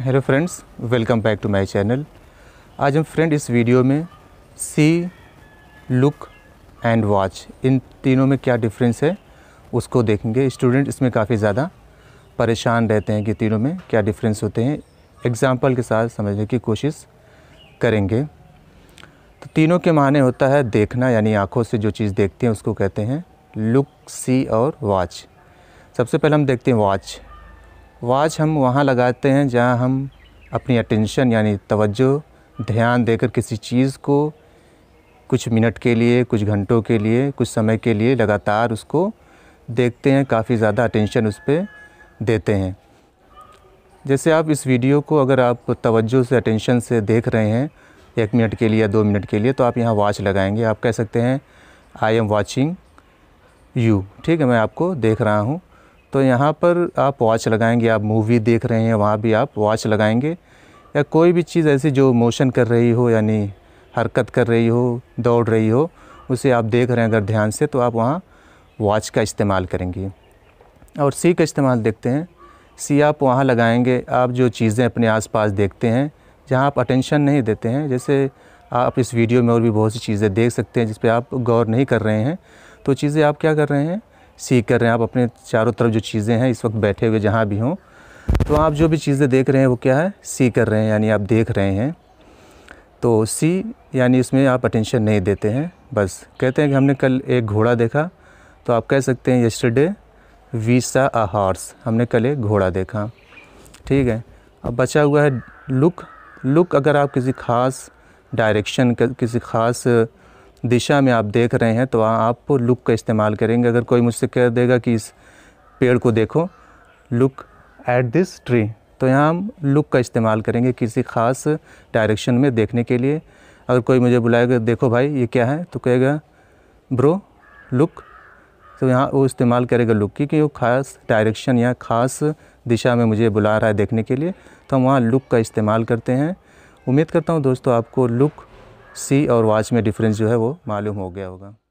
hello friends welcome back to my channel आज हम friend इस वीडियो में सी लुक एंड वॉच इन तीनों में क्या डिफरेंस है उसको देखेंगे स्टूडेंट इसमें काफ़ी ज़्यादा परेशान रहते हैं कि तीनों में क्या डिफरेंस होते हैं एग्ज़ाम्पल के साथ समझने की कोशिश करेंगे तो तीनों के माने होता है देखना यानी आँखों से जो चीज़ देखते हैं उसको कहते हैं लुक सी और वॉच सबसे पहले हम देखते हैं वॉच वाच हम वहाँ लगाते हैं जहाँ हम अपनी अटेंशन यानी तवज्जो ध्यान देकर किसी चीज़ को कुछ मिनट के लिए कुछ घंटों के लिए कुछ समय के लिए लगातार उसको देखते हैं काफ़ी ज़्यादा अटेंशन उस पर देते हैं जैसे आप इस वीडियो को अगर आप तवज्जो से अटेंशन से देख रहे हैं एक मिनट के लिए या दो मिनट के लिए तो आप यहाँ वॉच लगाएंगे आप कह सकते हैं आई एम वॉचिंग यू ठीक है मैं आपको देख रहा हूँ तो यहाँ पर आप वॉच लगाएंगे आप मूवी देख रहे हैं वहाँ भी आप वॉच लगाएंगे या कोई भी चीज़ ऐसी जो मोशन कर रही हो यानी हरकत कर रही हो दौड़ रही हो उसे आप देख रहे हैं अगर ध्यान से तो आप वहाँ वॉच का इस्तेमाल करेंगे और सी का इस्तेमाल देखते हैं सी आप वहाँ लगाएंगे आप जो चीज़ें अपने आसपास देखते हैं जहाँ आप अटेंशन नहीं देते हैं जैसे आप इस वीडियो में और भी बहुत सी चीज़ें देख सकते हैं जिस पर आप गौर नहीं कर रहे हैं तो चीज़ें आप क्या कर रहे हैं सीख कर रहे हैं आप अपने चारों तरफ जो चीज़ें हैं इस वक्त बैठे हुए जहाँ भी हों तो आप जो भी चीज़ें देख रहे हैं वो क्या है सी कर रहे हैं यानी आप देख रहे हैं तो सी यानी उसमें आप अटेंशन नहीं देते हैं बस कहते हैं कि हमने कल एक घोड़ा देखा तो आप कह सकते हैं yesterday we saw uh horse हमने कल एक घोड़ा देखा ठीक है अब बचा हुआ है लुक लुक अगर आप किसी ख़ास डायरेक्शन किसी ख़ास दिशा में आप देख रहे हैं तो आप लुक का इस्तेमाल करेंगे अगर कोई मुझसे कह देगा कि इस पेड़ को देखो लुक एट दिस ट्री तो यहाँ हम लुक का इस्तेमाल करेंगे किसी ख़ास डायरेक्शन में देखने के लिए अगर कोई मुझे बुलाएगा देखो भाई ये क्या है तो कहेगा ब्रो लुक तो यहाँ वो इस्तेमाल करेगा लुक क्योंकि वो खास डायरेक्शन या खास दिशा में मुझे बुला रहा है देखने के लिए तो हम वहाँ लुक का इस्तेमाल करते हैं उम्मीद करता हूँ दोस्तों आपको लुक सी और वाच में डिफरेंस जो है वो मालूम हो गया होगा